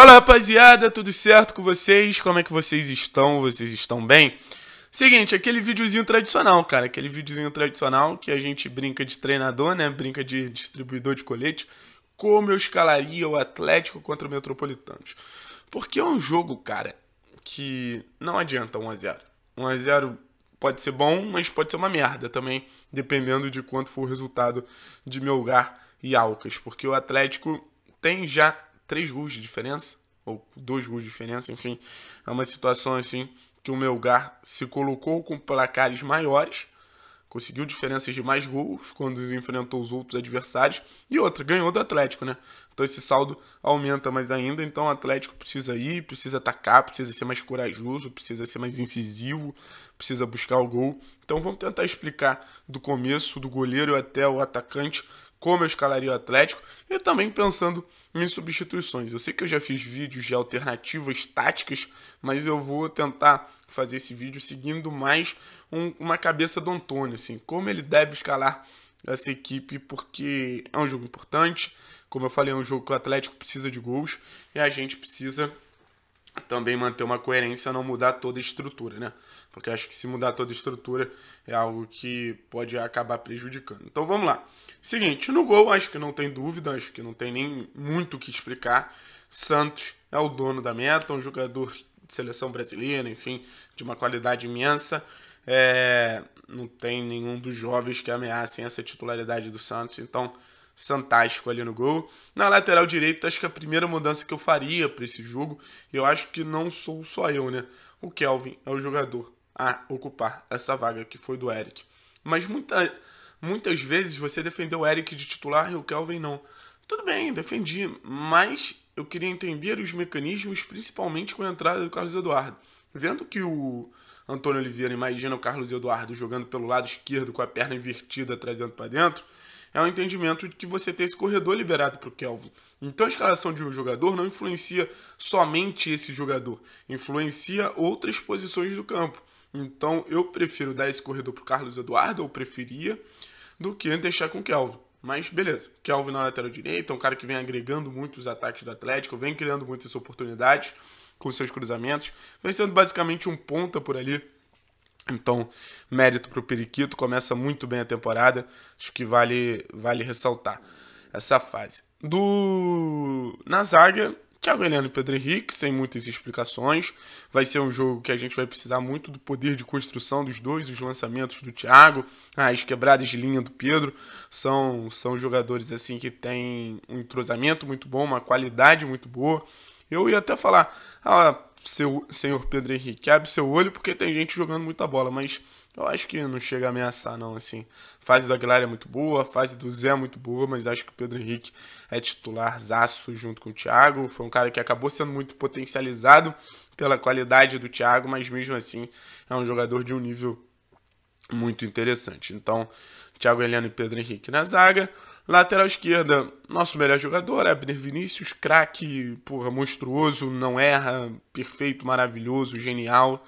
Fala rapaziada, tudo certo com vocês? Como é que vocês estão? Vocês estão bem? Seguinte, aquele videozinho tradicional, cara, aquele videozinho tradicional que a gente brinca de treinador, né? Brinca de distribuidor de colete. Como eu escalaria o Atlético contra o Metropolitano? Porque é um jogo, cara, que não adianta 1 x 0. 1 x 0 pode ser bom, mas pode ser uma merda também, dependendo de quanto for o resultado de Melgar e Alcas, porque o Atlético tem já três gols de diferença, ou dois gols de diferença, enfim. É uma situação assim que o Melgar se colocou com placares maiores, conseguiu diferenças de mais gols quando enfrentou os outros adversários, e outra, ganhou do Atlético, né? Então esse saldo aumenta mais ainda, então o Atlético precisa ir, precisa atacar, precisa ser mais corajoso, precisa ser mais incisivo, precisa buscar o gol. Então vamos tentar explicar do começo, do goleiro até o atacante, como eu escalaria o Atlético e também pensando em substituições. Eu sei que eu já fiz vídeos de alternativas táticas, mas eu vou tentar fazer esse vídeo seguindo mais um, uma cabeça do Antônio, assim, como ele deve escalar essa equipe, porque é um jogo importante. Como eu falei, é um jogo que o Atlético precisa de gols e a gente precisa também manter uma coerência, não mudar toda a estrutura, né? Porque acho que se mudar toda a estrutura é algo que pode acabar prejudicando. Então vamos lá. Seguinte, no gol acho que não tem dúvida, acho que não tem nem muito o que explicar. Santos é o dono da meta, um jogador de seleção brasileira, enfim, de uma qualidade imensa. É, não tem nenhum dos jovens que ameacem essa titularidade do Santos, então fantástico ali no gol. Na lateral direita, acho que a primeira mudança que eu faria para esse jogo, eu acho que não sou só eu, né? O Kelvin é o jogador a ocupar essa vaga que foi do Eric. Mas muita, muitas vezes você defendeu o Eric de titular e o Kelvin não. Tudo bem, defendi, mas eu queria entender os mecanismos, principalmente com a entrada do Carlos Eduardo. Vendo que o Antônio Oliveira imagina o Carlos Eduardo jogando pelo lado esquerdo com a perna invertida trazendo para dentro, é o entendimento de que você tem esse corredor liberado para o Kelvin. Então a escalação de um jogador não influencia somente esse jogador, influencia outras posições do campo. Então eu prefiro dar esse corredor para o Carlos Eduardo, ou preferia, do que deixar com o Kelvin. Mas beleza, Kelvin na lateral direita, é um cara que vem agregando muito os ataques do Atlético, vem criando muitas oportunidades com seus cruzamentos, vem sendo basicamente um ponta por ali então, mérito para o Periquito, começa muito bem a temporada, acho que vale, vale ressaltar essa fase. Do Na zaga, Thiago Heleno e Pedro Henrique, sem muitas explicações. Vai ser um jogo que a gente vai precisar muito do poder de construção dos dois, os lançamentos do Thiago, as quebradas de linha do Pedro. São, são jogadores assim que têm um entrosamento muito bom, uma qualidade muito boa. Eu ia até falar, ah, seu senhor Pedro Henrique, abre seu olho porque tem gente jogando muita bola, mas eu acho que não chega a ameaçar não, assim. fase do Aguilar é muito boa, fase do Zé é muito boa, mas acho que o Pedro Henrique é titular zaço junto com o Thiago, foi um cara que acabou sendo muito potencializado pela qualidade do Thiago, mas mesmo assim é um jogador de um nível muito interessante. Então, Thiago Heleno e Pedro Henrique na zaga, Lateral esquerda, nosso melhor jogador, Abner Vinícius, craque, porra, monstruoso, não erra, perfeito, maravilhoso, genial.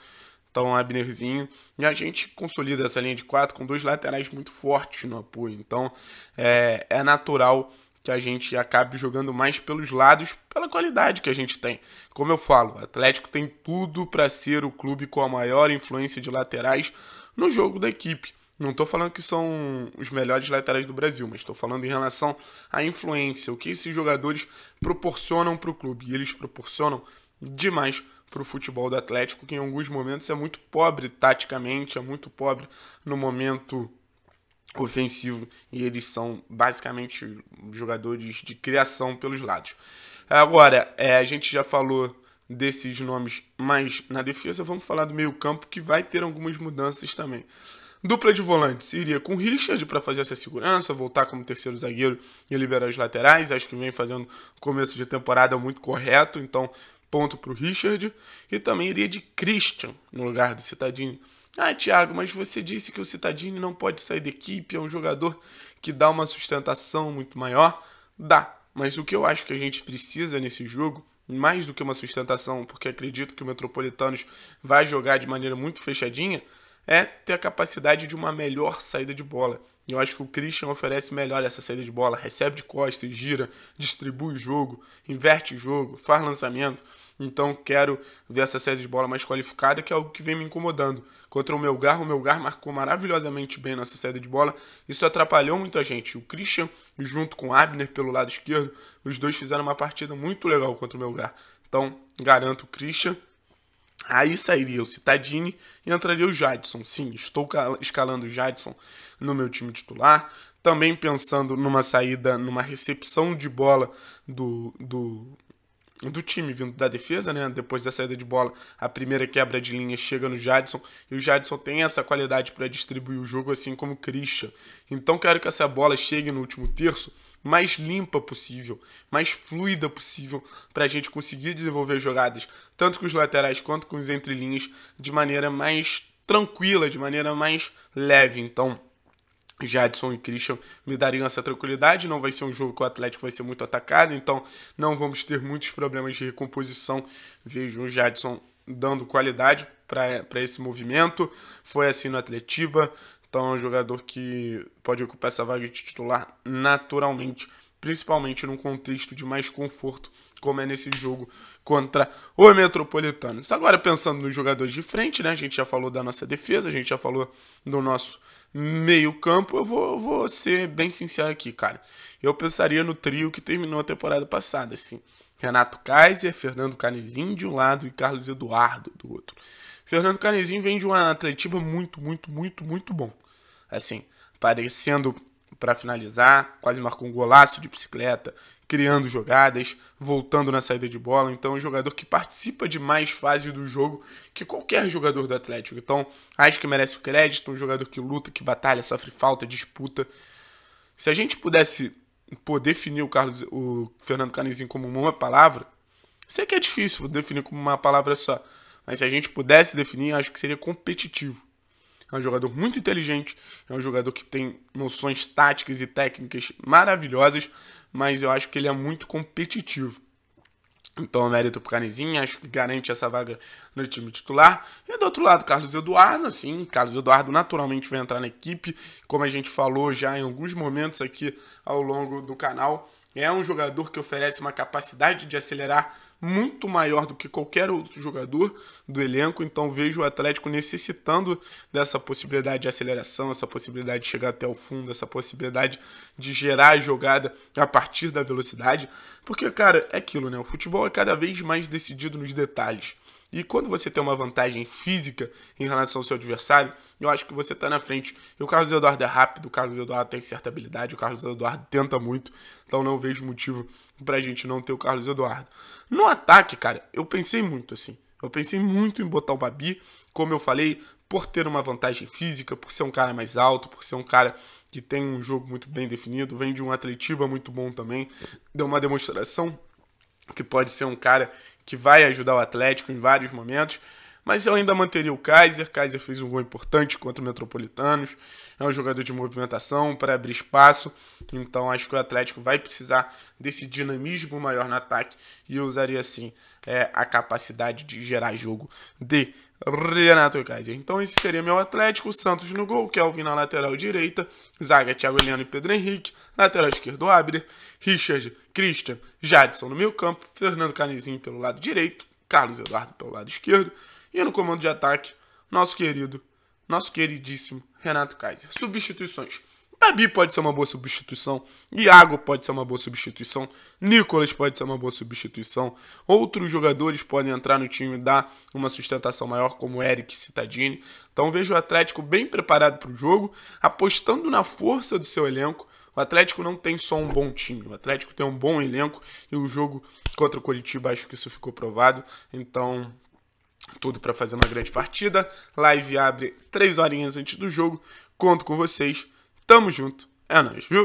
Então, Abnerzinho. E a gente consolida essa linha de quatro com dois laterais muito fortes no apoio. Então, é, é natural que a gente acabe jogando mais pelos lados, pela qualidade que a gente tem. Como eu falo, o Atlético tem tudo para ser o clube com a maior influência de laterais no jogo da equipe. Não tô falando que são os melhores laterais do Brasil, mas estou falando em relação à influência, o que esses jogadores proporcionam para o clube. E eles proporcionam demais para o futebol do Atlético, que em alguns momentos é muito pobre taticamente, é muito pobre no momento ofensivo e eles são basicamente jogadores de criação pelos lados. Agora, é, a gente já falou desses nomes mais na defesa, vamos falar do meio-campo que vai ter algumas mudanças também. Dupla de volantes iria com Richard para fazer essa segurança, voltar como terceiro zagueiro e liberar os laterais. Acho que vem fazendo começo de temporada muito correto, então ponto para o Richard. E também iria de Christian no lugar do Citadini. Ah, Thiago, mas você disse que o Citadini não pode sair da equipe, é um jogador que dá uma sustentação muito maior. Dá, mas o que eu acho que a gente precisa nesse jogo mais do que uma sustentação, porque acredito que o Metropolitanos vai jogar de maneira muito fechadinha, é ter a capacidade de uma melhor saída de bola. Eu acho que o Christian oferece melhor essa saída de bola, recebe de costas, gira, distribui o jogo, inverte o jogo, faz lançamento. Então quero ver essa saída de bola mais qualificada, que é algo que vem me incomodando. Contra o Melgar, o Melgar marcou maravilhosamente bem nessa saída de bola. Isso atrapalhou muita gente. O Christian, junto com o Abner pelo lado esquerdo, os dois fizeram uma partida muito legal contra o Melgar. Então, garanto o Christian Aí sairia o Citadini e entraria o Jadson. Sim, estou escalando o Jadson no meu time titular. Também pensando numa saída, numa recepção de bola do, do, do time vindo da defesa, né? Depois da saída de bola, a primeira quebra de linha chega no Jadson e o Jadson tem essa qualidade para distribuir o jogo, assim como o Christian. Então quero que essa bola chegue no último terço mais limpa possível, mais fluida possível, para a gente conseguir desenvolver jogadas, tanto com os laterais quanto com os entrelinhas, de maneira mais tranquila, de maneira mais leve. Então Jadson e Christian me dariam essa tranquilidade. Não vai ser um jogo que o Atlético vai ser muito atacado, então não vamos ter muitos problemas de recomposição. Vejo o Jadson dando qualidade para esse movimento. Foi assim no Atletiba, então é um jogador que pode ocupar essa vaga de titular naturalmente, principalmente num contexto de mais conforto, como é nesse jogo contra o Metropolitano. Agora pensando nos jogadores de frente, né? A gente já falou da nossa defesa, a gente já falou do nosso Meio campo, eu vou, vou ser bem sincero aqui, cara. Eu pensaria no trio que terminou a temporada passada, assim. Renato Kaiser, Fernando Canezinho de um lado e Carlos Eduardo do outro. Fernando Canezinho vem de uma Atletiba muito, muito, muito, muito bom. Assim, parecendo para finalizar, quase marcou um golaço de bicicleta, criando jogadas, voltando na saída de bola. Então, é um jogador que participa de mais fases do jogo que qualquer jogador do Atlético. Então, acho que merece o crédito. Um jogador que luta, que batalha, sofre falta, disputa. Se a gente pudesse pô, definir o, Carlos, o Fernando Canizinho como uma palavra, sei que é difícil definir como uma palavra só. Mas se a gente pudesse definir, acho que seria competitivo. É um jogador muito inteligente, é um jogador que tem noções táticas e técnicas maravilhosas, mas eu acho que ele é muito competitivo. Então, mérito pro Canizinho, acho que garante essa vaga no time titular. E do outro lado, Carlos Eduardo, assim, Carlos Eduardo naturalmente vai entrar na equipe, como a gente falou já em alguns momentos aqui ao longo do canal. É um jogador que oferece uma capacidade de acelerar muito maior do que qualquer outro jogador do elenco, então vejo o Atlético necessitando dessa possibilidade de aceleração, essa possibilidade de chegar até o fundo, essa possibilidade de gerar a jogada a partir da velocidade, porque, cara, é aquilo, né? O futebol é cada vez mais decidido nos detalhes. E quando você tem uma vantagem física em relação ao seu adversário, eu acho que você está na frente. E o Carlos Eduardo é rápido, o Carlos Eduardo tem certa habilidade, o Carlos Eduardo tenta muito, então não vejo motivo para a gente não ter o Carlos Eduardo. No ataque, cara, eu pensei muito assim. Eu pensei muito em botar o Babi, como eu falei, por ter uma vantagem física, por ser um cara mais alto, por ser um cara que tem um jogo muito bem definido, vem de um atletiba muito bom também, deu uma demonstração que pode ser um cara que vai ajudar o Atlético em vários momentos mas eu ainda manteria o Kaiser. Kaiser fez um gol importante contra o Metropolitanos. É um jogador de movimentação para abrir espaço. Então acho que o Atlético vai precisar desse dinamismo maior no ataque. E eu usaria assim é, a capacidade de gerar jogo de Renato Kaiser. Então esse seria meu Atlético, Santos no gol, Kelvin na lateral direita, zaga Thiago Heleno e Pedro Henrique, lateral esquerdo Abner, Richard, Christian, Jadson no meio campo, Fernando Canizinho pelo lado direito, Carlos Eduardo pelo lado esquerdo, e no comando de ataque, nosso querido, nosso queridíssimo Renato Kaiser. Substituições. Babi pode ser uma boa substituição, Iago pode ser uma boa substituição, Nicolas pode ser uma boa substituição, outros jogadores podem entrar no time e dar uma sustentação maior, como Eric Citadini. Então vejo o Atlético bem preparado para o jogo, apostando na força do seu elenco. O Atlético não tem só um bom time, o Atlético tem um bom elenco e o jogo contra o Curitiba acho que isso ficou provado. Então tudo para fazer uma grande partida. Live abre três horinhas antes do jogo. Conto com vocês. Tamo junto. É nóis, viu?